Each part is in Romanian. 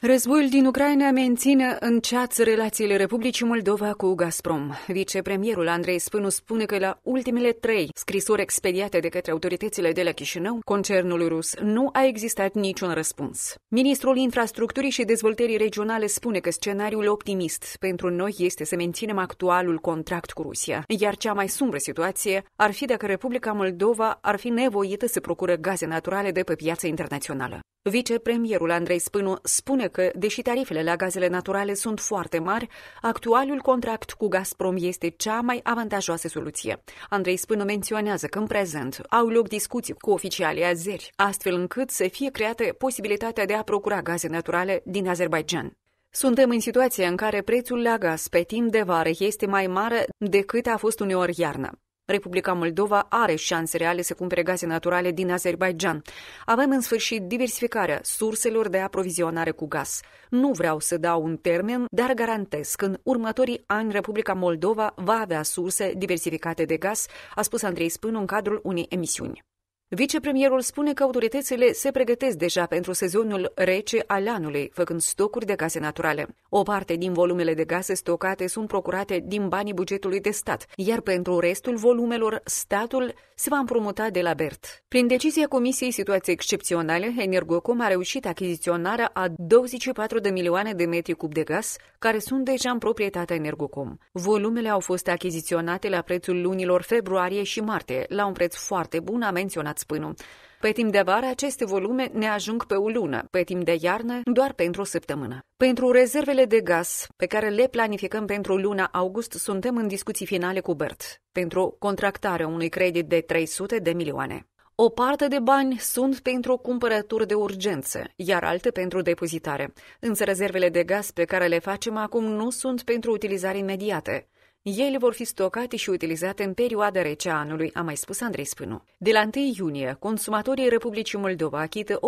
Războiul din Ucraina menține în ceață relațiile Republicii Moldova cu Gazprom. Vicepremierul Andrei Spânu spune că la ultimele trei scrisori expediate de către autoritățile de la Chișinău, concernul rus, nu a existat niciun răspuns. Ministrul Infrastructurii și Dezvoltării Regionale spune că scenariul optimist pentru noi este să menținem actualul contract cu Rusia, iar cea mai sumbră situație ar fi dacă Republica Moldova ar fi nevoită să procură gaze naturale de pe piața internațională. Vicepremierul Andrei Spânu spune că, deși tarifele la gazele naturale sunt foarte mari, actualul contract cu Gazprom este cea mai avantajoasă soluție. Andrei Spână menționează că în prezent au loc discuții cu oficialii azeri, astfel încât să fie creată posibilitatea de a procura gaze naturale din Azerbaijan. Suntem în situația în care prețul la gaz pe timp de vară este mai mare decât a fost uneori iarnă. Republica Moldova are șanse reale să cumpere gaze naturale din Azerbaijan. Avem în sfârșit diversificarea surselor de aprovizionare cu gaz. Nu vreau să dau un termen, dar garantez că în următorii ani Republica Moldova va avea surse diversificate de gaz, a spus Andrei Spânu în cadrul unei emisiuni. Vicepremierul spune că autoritățile se pregătesc deja pentru sezonul rece al anului, făcând stocuri de gaze naturale. O parte din volumele de gaze stocate sunt procurate din banii bugetului de stat, iar pentru restul volumelor, statul se va împrumuta de la BERT. Prin decizia Comisiei Situații Excepționale, Energocom a reușit achiziționarea a 24 de milioane de metri cub de gaz, care sunt deja în proprietatea Energocom. Volumele au fost achiziționate la prețul lunilor februarie și martie, la un preț foarte bun, a menționat terminat spânul. Pe timp de vară, aceste volume ne ajung pe o lună, pe timp de iarnă, doar pentru o săptămână. Pentru rezervele de gaz pe care le planificăm pentru luna august, suntem în discuții finale cu Bert pentru contractarea unui credit de 300 de milioane. O parte de bani sunt pentru cumpărături de urgență, iar alte pentru depozitare. Însă rezervele de gaz pe care le facem acum nu sunt pentru utilizare imediată. Ele vor fi stocate și utilizate în perioada rece a anului, a mai spus Andrei Spânu. De la 1 iunie, consumatorii Republicii Moldova achită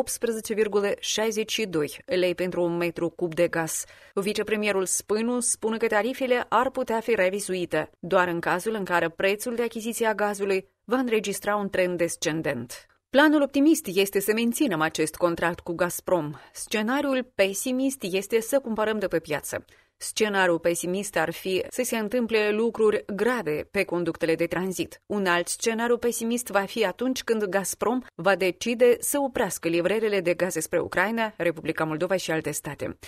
18,62 lei pentru un metru cub de gaz. Vicepremierul Spânu spune că tarifele ar putea fi revizuite, doar în cazul în care prețul de achiziție a gazului va înregistra un trend descendent. Planul optimist este să menținem acest contract cu Gazprom. Scenariul pesimist este să cumpărăm de pe piață. Scenariul pesimist ar fi să se întâmple lucruri grave pe conductele de tranzit. Un alt scenariu pesimist va fi atunci când Gazprom va decide să oprească livrările de gaze spre Ucraina, Republica Moldova și alte state.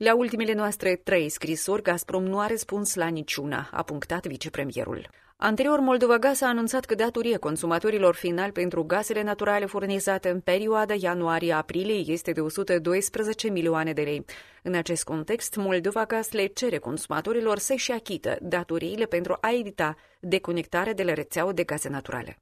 La ultimele noastre trei scrisori, Gazprom nu a răspuns la niciuna, a punctat vicepremierul. Anterior, Moldova Gaz a anunțat că datorie consumatorilor final pentru gazele naturale furnizate în perioada ianuarie-aprilie este de 112 milioane de lei. În acest context, Moldova Gaz le cere consumatorilor să-și achită datoriile pentru a evita deconectarea de la rețeaua de gaze naturale.